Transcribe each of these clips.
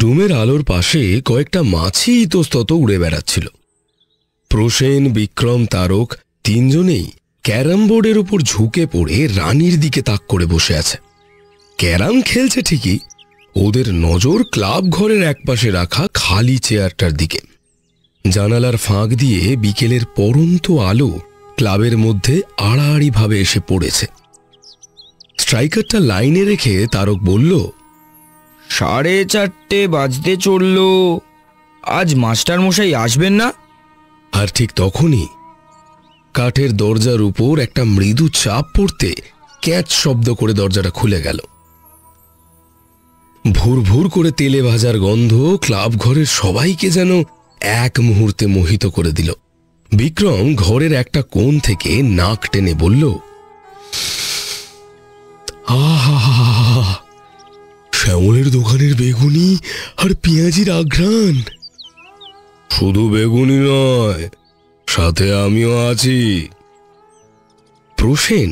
ডুমের আলোর পাশে কয়েকটা মাছি ইতস্তত উড়ে বেড়াচ্ছিল প্রসেন বিক্রম তারক তিনজনেই ক্যারাম বোর্ডের উপর ঝুঁকে পড়ে রানীর দিকে তাক করে বসে আছে ক্যারাম খেলছে ঠিকই ওদের নজর ক্লাব ঘরের একপাশে রাখা খালি চেয়ারটার দিকে জানালার ফাঁক দিয়ে বিকেলের পরন্ত আলো ক্লাবের মধ্যে আড়াআড়িভাবে এসে পড়েছে স্ট্রাইকারটা লাইনে রেখে তারক বলল সাড়ে চারটে বাজতে চলল আজ মাস্টার মশাই আসবেন না আর ঠিক তখনই কাঠের দরজার উপর একটা মৃদু চাপ পড়তে ক্যাচ শব্দ করে দরজাটা খুলে গেল ভুর ভুর করে তেলে ভাজার গন্ধ ক্লাব ঘরের সবাইকে যেন এক মুহূর্তে মোহিত করে দিল বিক্রম ঘরের একটা কোণ থেকে নাক টেনে বলল আহা শ্যামলের দোকানের বেগুনি আর পেঁয়াজির আঘ্রাণ শুধু বেগুনি নয় সাথে আমিও আছি প্রসেন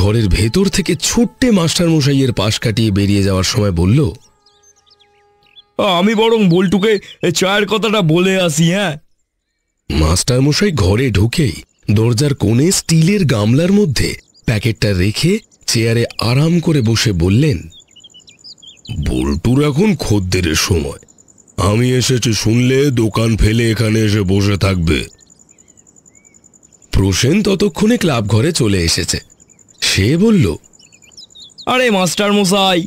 ঘরের ভেতর থেকে ছোট্টে মাস্টার মশাইয়ের পাশ কাটিয়ে বেরিয়ে যাওয়ার সময় বলল আমি বরং বল্টুকে চায়ের কথাটা বলে আসি হ্যাঁ মাস্টার মশাই ঘরে ঢুকেই দরজার কোণে স্টিলের গামলার মধ্যে প্যাকেটটা রেখে চেয়ারে আরাম করে বসে বললেন বল্টুর এখন খদ্দেরের সময় আমি এসেছি শুনলে দোকান ফেলে এখানে এসে বসে থাকবে প্রসেন ততক্ষণে ক্লাব ঘরে চলে এসেছে সে বলল আরে মাস্টার মশাই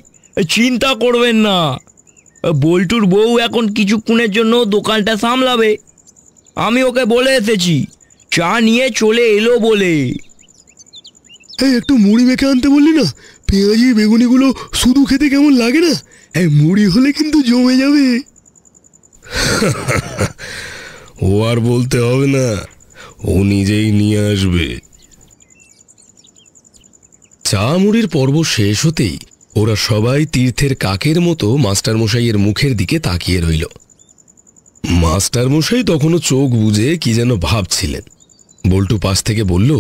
চিন্তা করবেন না বল্টুর বউ এখন কিছুক্ষণের জন্য দোকানটা সামলাবে আমি ওকে বলে এসেছি চা নিয়ে চলে এলো বলে একটু মুড়ি মেখে আনতে বললি না পেঁয়াজি বেগুনিগুলো শুধু খেতে কেমন লাগে না হ্যাঁ মুড়ি হলে কিন্তু জমে যাবে ও আর বলতে হবে না ও নিজেই নিয়ে আসবে চা মুড়ির পর্ব শেষ হতেই ওরা সবাই তীর্থের কাকের মতো মাস্টারমশাইয়ের মুখের দিকে তাকিয়ে রইল মাস্টারমশাই তখনও চোখ বুঝে কি যেন ভাবছিলেন বল্টু পাশ থেকে বলল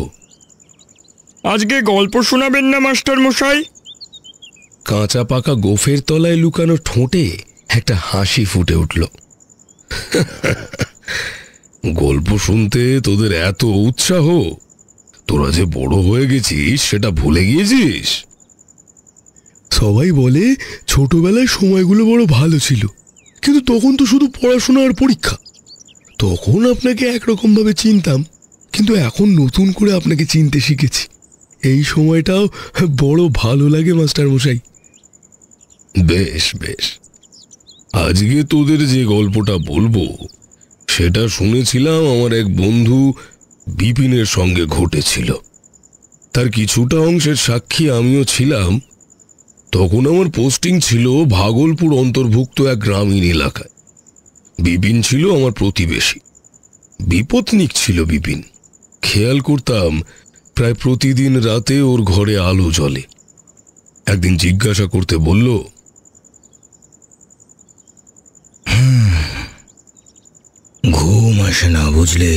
আজকে গল্প শোনাবেন না মাস্টার মশাই কাঁচা পাকা গোফের তলায় লুকানো ঠোঁটে একটা হাসি ফুটে উঠল গল্প শুনতে তোদের এত উৎসাহ তোরা যে বড় হয়ে গেছিস সেটা ভুলে গিয়েছিস সবাই বলে ছোটবেলায় সময়গুলো বড় ভালো ছিল কিন্তু তখন তো শুধু পড়াশোনা আর পরীক্ষা তখন আপনাকে একরকমভাবে চিনতাম কিন্তু এখন নতুন করে আপনাকে চিনতে শিখেছি এই সময়টাও বড় ভালো লাগে মাস্টার মশাই বেশ বেশ আজকে তোদের যে গল্পটা বলবো সেটা শুনেছিলাম আমার এক বন্ধু বিপিনের সঙ্গে ঘটেছিল তার কিছুটা অংশের সাক্ষী আমিও ছিলাম তখন আমার পোস্টিং ছিল ভাগলপুর অন্তর্ভুক্ত এক গ্রামীণ এলাকায় বিপিন ছিল আমার প্রতিবেশী বিপত্নিক ছিল বিপিন খেয়াল করতাম প্রায় প্রতিদিন রাতে ওর ঘরে আলো জ্বলে একদিন জিজ্ঞাসা করতে বলল ঘুম আসে না বুঝলে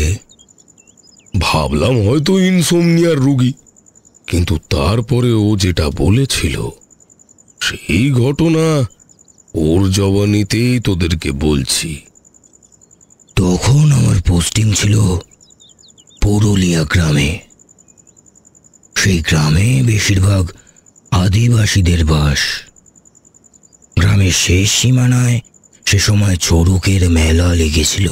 ভাবলাম হয়তো ইনসোমনিয়ার রুগী কিন্তু তারপরে ও যেটা বলেছিল সেই ঘটনা ওর জবানিতেই তোদেরকে বলছি তখন আমার পোস্টিং ছিল পুরুলিয়া গ্রামে সেই গ্রামে বেশিরভাগ আদিবাসীদের বাস গ্রামের শেষ সীমানায় সে সময় চড়ুকের মেলা লেগেছিল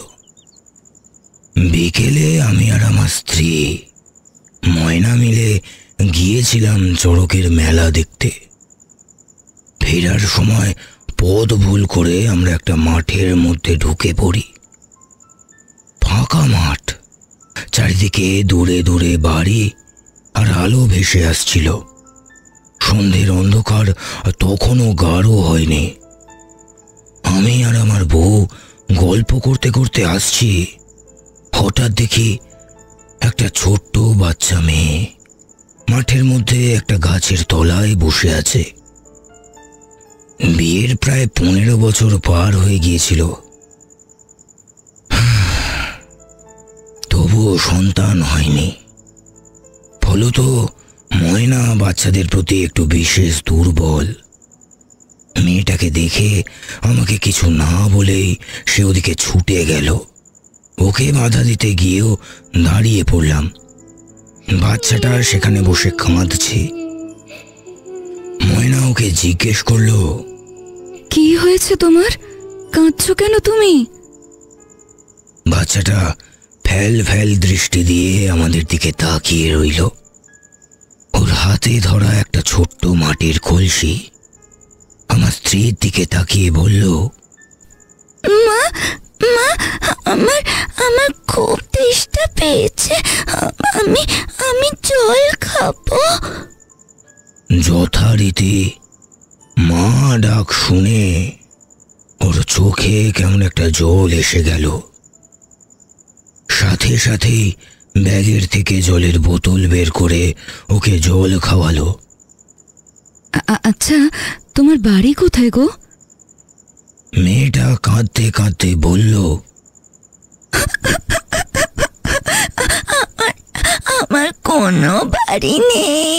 বিকেলে আমি আর আমার স্ত্রী ময়না মিলে গিয়েছিলাম চড়কের মেলা দেখতে ফেরার সময় পথ ভুল করে আমরা একটা মাঠের মধ্যে ঢুকে পড়ি ফাঁকা মাঠ চারিদিকে দূরে দূরে বাড়ি আর আলো ভেসে আসছিল সন্ধ্যের অন্ধকার তখনও গাঢ় হয়নি আমি আর আমার বউ গল্প করতে করতে আসছি হঠাৎ দেখি একটা ছোট্ট বাচ্চা মেয়ে মাঠের মধ্যে একটা গাছের তলায় বসে আছে বিয়ের প্রায় পনেরো বছর পার হয়ে গিয়েছিল তবুও সন্তান হয়নি তো ময়না বাচ্চাদের প্রতি একটু বিশেষ দুর্বল মেয়েটাকে দেখে আমাকে কিছু না বলেই সে ওদিকে ছুটে গেল ওকে বাধা দিতে গিয়েও দাঁড়িয়ে পড়লাম বাচ্চাটা সেখানে বসে কাঁদছে ময়না ওকে জিজ্ঞেস করলো কি হয়েছে তোমার কাঁদছ কেন তুমি বাচ্চাটা ফ্যাল ফ্যাল দৃষ্টি দিয়ে আমাদের দিকে তাকিয়ে রইল ওর হাতে ধরা একটা ছোট্ট মাটির কলসি আমার স্ত্রীর দিকে তাকিয়ে বলল মা মা আমার আমার খুব তেষ্টা পেয়েছে আমি আমি জল খাবো যথারীতি মা ডাক শুনে ওর চোখে কেমন একটা জল এসে গেল সাথে সাথেই ব্যাগের থেকে জলের বোতল বের করে ওকে জল খাওয়ালো আচ্ছা তোমার বাড়ি কোথায় গো মেয়েটা কাঁদতে কাঁদতে বলল আমার কোনো বাড়ি নেই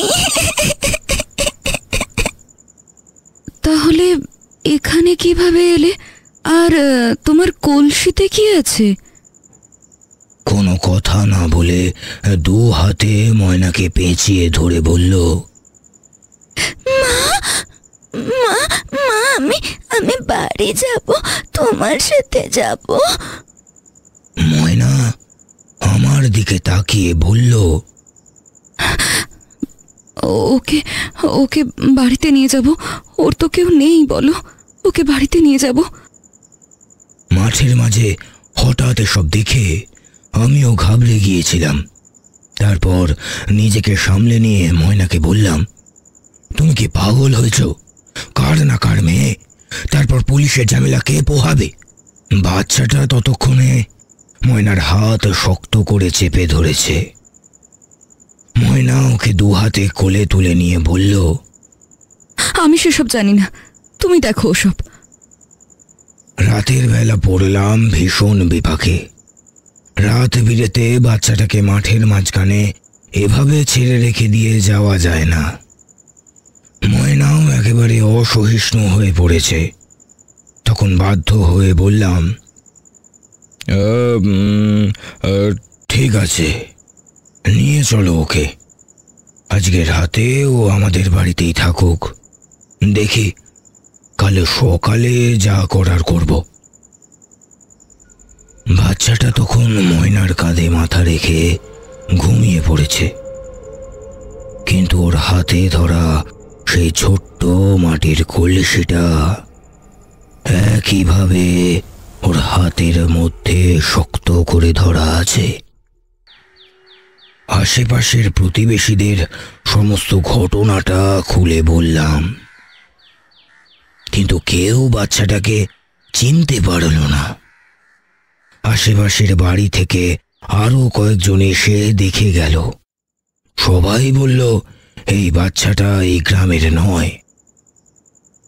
তাহলে এখানে কিভাবে এলে আর তোমার কলসিতে কি আছে কোনো কথা না বলে দু হাতে ময়নাকে পেঁচিয়ে ধরে বলল মা মা মা আমি আমি বাড়ি যাব তোমার সাথে যাব ময়না আমার দিকে তাকিয়ে বলল ওকে ওকে বাড়িতে নিয়ে যাব ওর তো কেউ নেই বলো ওকে বাড়িতে নিয়ে যাব মাঠের মাঝে হঠাৎ এসব দেখে আমিও ঘাবড়ে গিয়েছিলাম তারপর নিজেকে সামলে নিয়ে ময়নাকে বললাম তুমি কি পাগল হয়েছ কার না কার মেয়ে তারপর পুলিশের ঝামেলা কে পোহাবে বাচ্চাটা ততক্ষণে ময়নার হাত শক্ত করে চেপে ধরেছে ময়না ওকে দু হাতে কোলে তুলে নিয়ে বলল আমি সেসব জানি না তুমি দেখো ওসব রাতের বেলা পড়লাম ভীষণ বিপাকে রাত বিরেতে বাচ্চাটাকে মাঠের মাঝখানে এভাবে ছেড়ে রেখে দিয়ে যাওয়া যায় না ময়নাও একেবারে অসহিষ্ণু হয়ে পড়েছে তখন বাধ্য হয়ে বললাম ঠিক আছে নিয়ে চলো ওকে আজকে রাতে ও আমাদের বাড়িতেই থাকুক দেখি কাল সকালে যা করার করবো বাচ্চাটা তখন ময়নার কাঁধে মাথা রেখে ঘুমিয়ে পড়েছে কিন্তু ওর হাতে ধরা সেই ছোট্ট মাটির কলসিটা একইভাবে ওর হাতের মধ্যে শক্ত করে ধরা আছে আশেপাশের প্রতিবেশীদের সমস্ত ঘটনাটা খুলে বললাম কিন্তু কেউ বাচ্চাটাকে চিনতে পারল না আশেপাশের বাড়ি থেকে আরও কয়েকজন এসে দেখে গেল সবাই বলল এই বাচ্চাটা এই গ্রামের নয়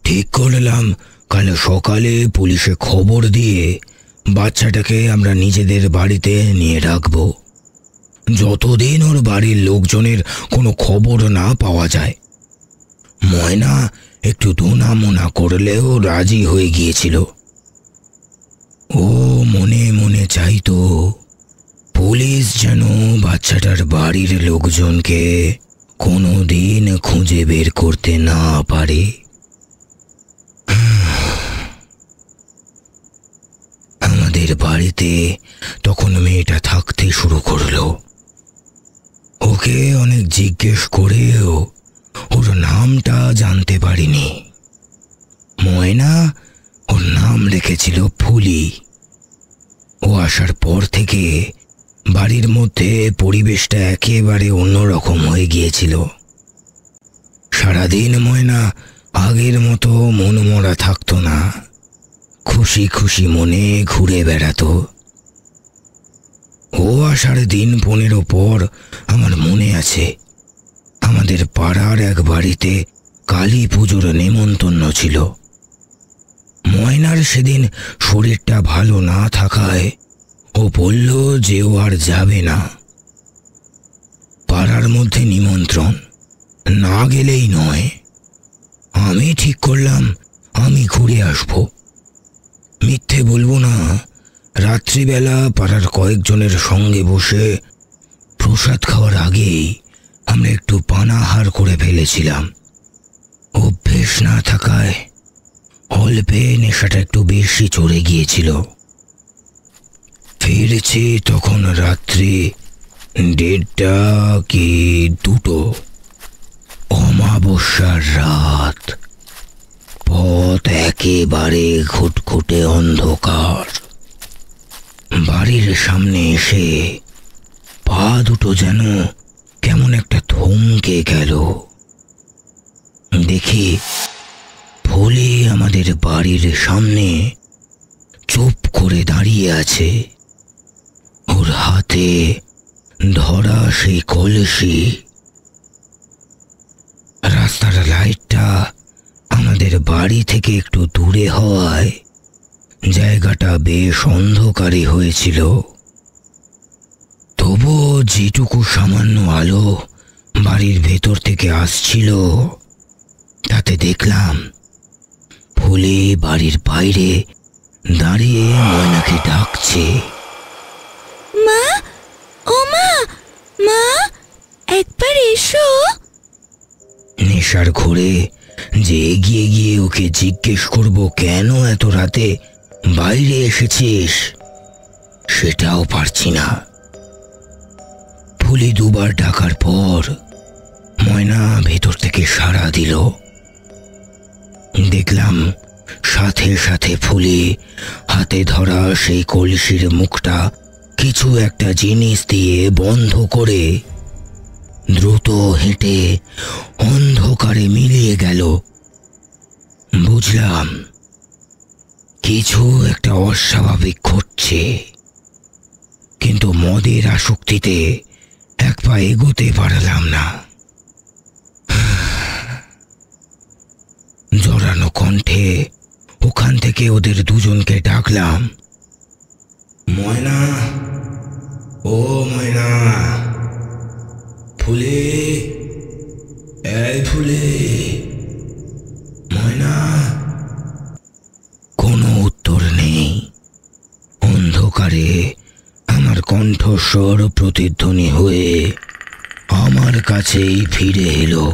ঠিক করলাম কাল সকালে পুলিশে খবর দিয়ে বাচ্চাটাকে আমরা নিজেদের বাড়িতে নিয়ে রাখব যতদিন ওর বাড়ির লোকজনের কোনো খবর না পাওয়া যায় ময়না একটু দোনামোনা করলেও রাজি হয়ে গিয়েছিল ও মনে মনে চাইতো পুলিশ যেন বাচ্চাটার বাড়ির লোকজনকে কোনো দিন খুঁজে বের করতে না পারে আমাদের বাড়িতে তখন মেয়েটা থাকতে শুরু করল ওকে অনেক জিজ্ঞেস করেও ওর নামটা জানতে পারিনি ময়না ওর নাম লিখেছিল ফুলি ও আসার পর থেকে বাড়ির মধ্যে পরিবেশটা একেবারে অন্যরকম হয়ে গিয়েছিল সারাদিন ময়না আগের মতো মনমরা থাকত না খুশি খুশি মনে ঘুরে বেড়াত ও আসার দিন পনেরো পর আমার মনে আছে আমাদের পাড়ার এক বাড়িতে কালী পুজোর নেমন্তন্ন ছিল ময়নার সেদিন শরীরটা ভালো না থাকায় ও বলল যে ও আর যাবে না পাড়ার মধ্যে নিমন্ত্রণ না গেলেই নয় আমি ঠিক করলাম আমি ঘুরে আসব মিথ্যে বলবো না রাত্রিবেলা পাড়ার কয়েকজনের সঙ্গে বসে প্রসাদ খাওয়ার আগেই আমরা একটু পানাহার করে ফেলেছিলাম অভ্যেস না থাকায় অল্পে নেশাটা একটু বেশি চড়ে গিয়েছিল ফিরেছি তখন রাত্রি দেড়টা কি দুটো অমাবস্যার রাত পথ একেবারে ঘুটঘুটে অন্ধকার বাড়ির সামনে এসে পা দুটো যেন কেমন একটা থমকে গেল দেখি ভোলে আমাদের বাড়ির সামনে চুপ করে দাঁড়িয়ে আছে ওর হাতে ধরা সেই কলসি রাস্তার লাইটটা আমাদের বাড়ি থেকে একটু দূরে হওয়ায় জায়গাটা বেশ অন্ধকারী হয়েছিল তবুও যেটুকু সামান্য আলো বাড়ির ভেতর থেকে আসছিল তাতে দেখলাম খুলে বাড়ির বাইরে দাঁড়িয়ে ময়নাকে ডাকছে মা ও মা মা একবার এসো নেশার ঘরে যে এগিয়ে গিয়ে ওকে জিজ্ঞেস করব কেন এত রাতে বাইরে এসেছিস সেটাও পারছি না ফুলি দুবার ডাকার পর ময়না ভেতর থেকে সাড়া দিল দেখলাম সাথে সাথে ফুলে হাতে ধরা সেই কলসির মুখটা কিছু একটা জিনিস দিয়ে বন্ধ করে দ্রুত হেঁটে অন্ধকারে মিলিয়ে গেল বুঝলাম কিছু একটা অস্বাভাবিক ঘটছে কিন্তু মদের আসক্তিতে এক পা এগোতে পারলাম না জোরানো কণ্ঠে ওখান থেকে ওদের দুজনকে ডাকলাম ময়না ও ময়না ফুলে এই ফুলে ময়না কোনো উত্তর নেই অন্ধকারে আমার কণ্ঠস্বর প্রতিধ্বনি হয়ে আমার কাছেই ফিরে এলো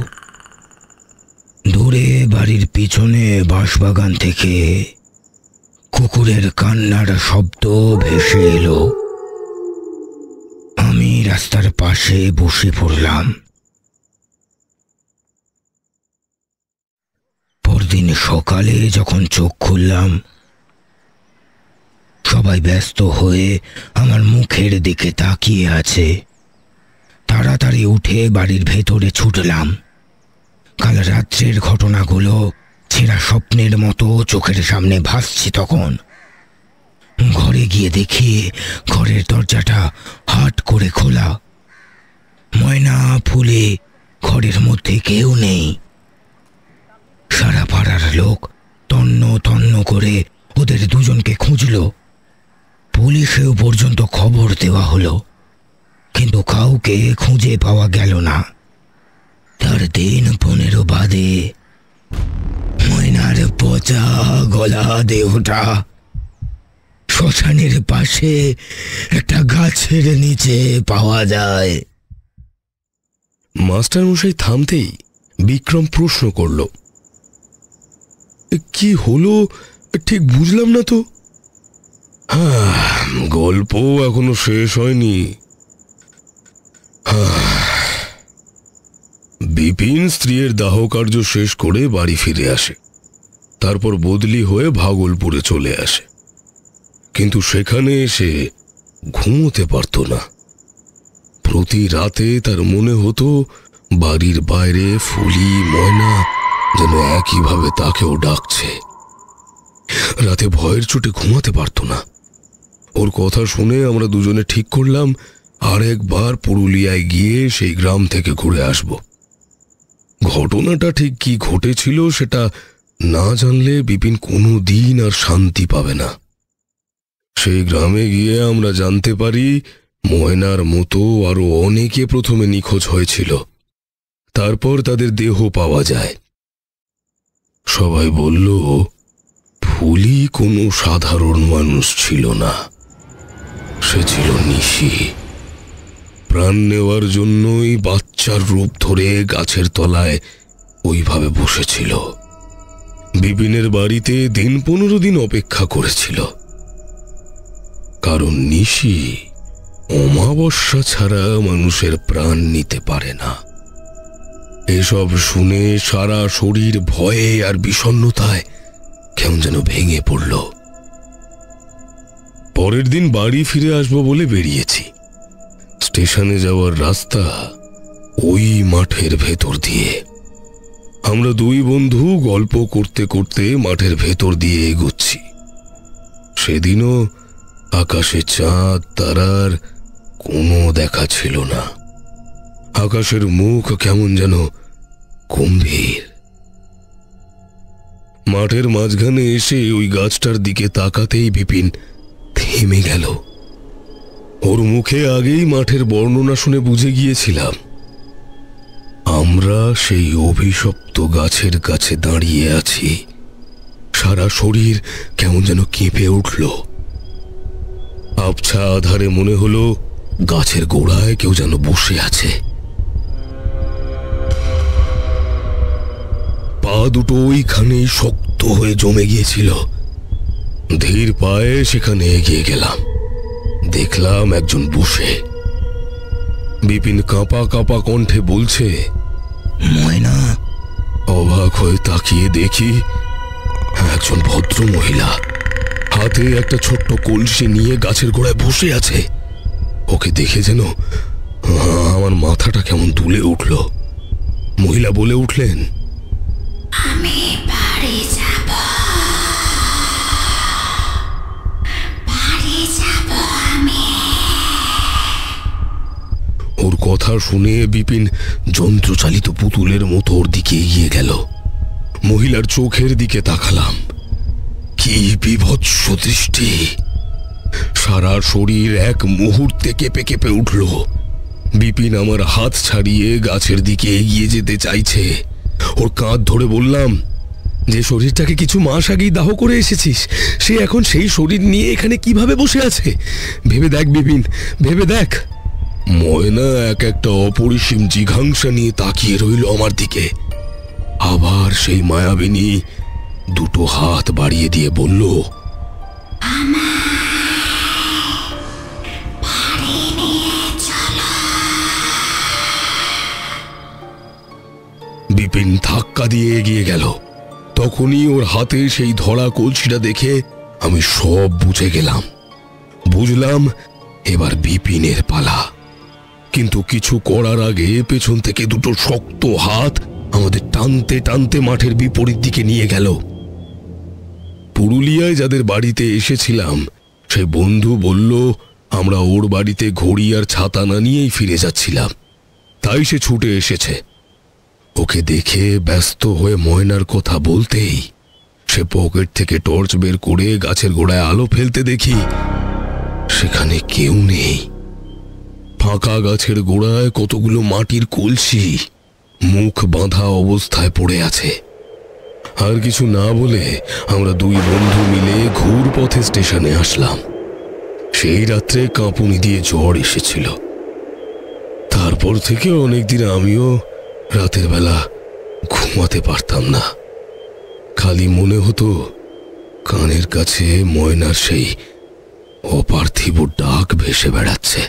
দূরে বাড়ির পিছনে বাঁশবাগান থেকে কুকুরের কান্নার শব্দ ভেসে এলো আমি রাস্তার পাশে বসে পড়লাম পরদিন সকালে যখন চোখ খুললাম সবাই ব্যস্ত হয়ে আমার মুখের দিকে তাকিয়ে আছে তাড়াতাড়ি উঠে বাড়ির ভেতরে ছুটলাম কাল রাত্রের ঘটনাগুলো ছেঁড়া স্বপ্নের মতো চোখের সামনে ভাসছে তখন ঘরে গিয়ে দেখি ঘরের দরজাটা হাট করে খোলা ময়না ফুলে ঘরের মধ্যে কেউ নেই সারা পাড়ার লোক তন্ন তন্ন করে ওদের দুজনকে খুঁজল পুলিশেও পর্যন্ত খবর দেওয়া হলো কিন্তু কাউকে খুঁজে পাওয়া গেল না তার দিন পনেরো বাদে ময়নার পচা গলা দেহটা শ্মশানের পাশে একটা গাছের নিচে পাওয়া যায় মাস্টারমশাই থামতেই বিক্রম প্রশ্ন করল কি হলো ঠিক বুঝলাম না তো হ্যাঁ গল্প এখনো শেষ হয়নি হ্যাঁ বিপিন স্ত্রীর দাহ কার্য শেষ করে বাড়ি ফিরে আসে তারপর বদলি হয়ে ভাগলপুরে চলে আসে কিন্তু সেখানে এসে ঘুমোতে পারত না প্রতি রাতে তার মনে হতো বাড়ির বাইরে ফুলি ময়না যেন একইভাবে তাকেও ডাকছে রাতে ভয়ের চোটে ঘুমাতে পারত না ওর কথা শুনে আমরা দুজনে ঠিক করলাম আর একবার পুরুলিয়ায় গিয়ে সেই গ্রাম থেকে ঘুরে আসবো ঘটনাটা ঠিক কি ঘটেছিল সেটা না জানলে বিপিন কোনো দিন আর শান্তি পাবে না সেই গ্রামে গিয়ে আমরা জানতে পারি ময়নার মতো আরও অনেকে প্রথমে নিখোঁজ হয়েছিল তারপর তাদের দেহ পাওয়া যায় সবাই বলল ফুলি কোনো সাধারণ মানুষ ছিল না সে ছিল নিশি প্রাণ নেওয়ার জন্যই বা বাচ্চার রূপ ধরে গাছের তলায় ওইভাবে বসেছিল বিপিনের বাড়িতে দিন পনেরো দিন অপেক্ষা করেছিল কারণ নিশি অমাবস্যা ছাড়া মানুষের প্রাণ নিতে পারে না এসব শুনে সারা শরীর ভয়ে আর বিষণ্নতায় কেমন যেন ভেঙে পড়ল পরের দিন বাড়ি ফিরে আসবো বলে বেরিয়েছি স্টেশনে যাওয়ার রাস্তা ওই মাঠের ভেতর দিয়ে আমরা দুই বন্ধু গল্প করতে করতে মাঠের ভেতর দিয়ে এগোচ্ছি সেদিনও আকাশে চাঁদ তারার কোনো দেখা ছিল না আকাশের মুখ কেমন যেন গম্ভীর মাঠের মাঝখানে এসে ওই গাছটার দিকে তাকাতেই বিপিন থেমে গেল ওর মুখে আগেই মাঠের বর্ণনা শুনে বুঝে গিয়েছিলাম আমরা সেই অভিশপ্ত গাছের কাছে দাঁড়িয়ে আছি সারা শরীর কেমন যেন কেঁপে উঠল আবছা আধারে মনে হলো গাছের গোড়ায় কেউ যেন বসে আছে পা দুটো ওইখানেই শক্ত হয়ে জমে গিয়েছিল ধীর পায়ে সেখানে এগিয়ে গেলাম দেখলাম একজন বসে বিপিন কাঁপা কাঁপা কণ্ঠে বলছে ময়না অবাক হয়ে তাকিয়ে দেখি একজন ভদ্র মহিলা হাতে একটা ছোট্ট কলসি নিয়ে গাছের গোড়ায় বসে আছে ওকে দেখে যেন আমার মাথাটা কেমন তুলে উঠল মহিলা বলে উঠলেন কথা শুনে বিপিন যন্ত্রচালিত পুতুলের মতো ওর দিকে এগিয়ে গেল মহিলার চোখের দিকে তাকালাম কি বিভৎস দৃষ্টি সারা শরীর এক মুহূর্তে কেঁপে কেঁপে উঠল বিপিন আমার হাত ছাড়িয়ে গাছের দিকে এগিয়ে যেতে চাইছে ওর কাঁধ ধরে বললাম যে শরীরটাকে কিছু মাস আগেই দাহ করে এসেছিস সে এখন সেই শরীর নিয়ে এখানে কিভাবে বসে আছে ভেবে দেখ বিপিন ভেবে দেখ ময়না এক একটা অপরিসীম জিঘাংসা নিয়ে তাকিয়ে রইল আমার দিকে আবার সেই মায়াবিনী দুটো হাত বাড়িয়ে দিয়ে বলল বিপিন ধাক্কা দিয়ে এগিয়ে গেল তখনই ওর হাতে সেই ধরা কলসিটা দেখে আমি সব বুঝে গেলাম বুঝলাম এবার বিপিনের পালা কিন্তু কিছু করার আগে পেছন থেকে দুটো শক্ত হাত আমাদের টানতে টানতে মাঠের বিপরীত দিকে নিয়ে গেল পুরুলিয়ায় যাদের বাড়িতে এসেছিলাম সে বন্ধু বলল আমরা ওর বাড়িতে ঘড়ি আর ছাতা না নিয়েই ফিরে যাচ্ছিলাম তাই সে ছুটে এসেছে ওকে দেখে ব্যস্ত হয়ে ময়নার কথা বলতেই সে পকেট থেকে টর্চ বের করে গাছের গোড়ায় আলো ফেলতে দেখি সেখানে কেউ নেই ফাঁকা গাছের গোড়ায় কতগুলো মাটির কলসি মুখ বাঁধা অবস্থায় পড়ে আছে আর কিছু না বলে আমরা দুই বন্ধু মিলে ঘুর পথে স্টেশনে আসলাম সেই রাত্রে কাঁপুনি দিয়ে জ্বর এসেছিল তারপর থেকে দিন আমিও রাতের বেলা ঘুমাতে পারতাম না খালি মনে হতো কানের কাছে ময়নার সেই অপার্থিব ডাক ভেসে বেড়াচ্ছে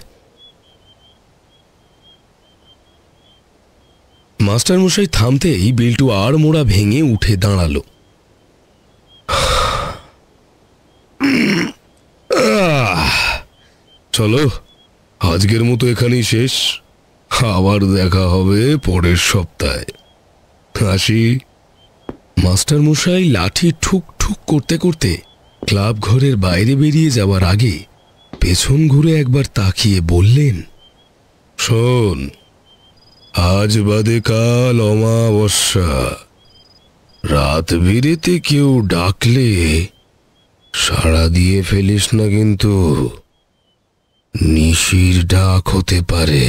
মাস্টারমশাই থামতেই বিল্টু আর মোড়া ভেঙে উঠে দাঁড়াল চলো আজকের মতো এখানেই শেষ আবার দেখা হবে পরের সপ্তাহে আসি মাস্টারমশাই লাঠি ঠুক ঠুক করতে করতে ক্লাব ঘরের বাইরে বেরিয়ে যাওয়ার আগে পেছন ঘুরে একবার তাকিয়ে বললেন শোন আজ বাদে কাল অমাবস্যা রাত বিরেতে কেউ ডাকলে সাড়া দিয়ে ফেলিস না কিন্তু নিশির ডাক হতে পারে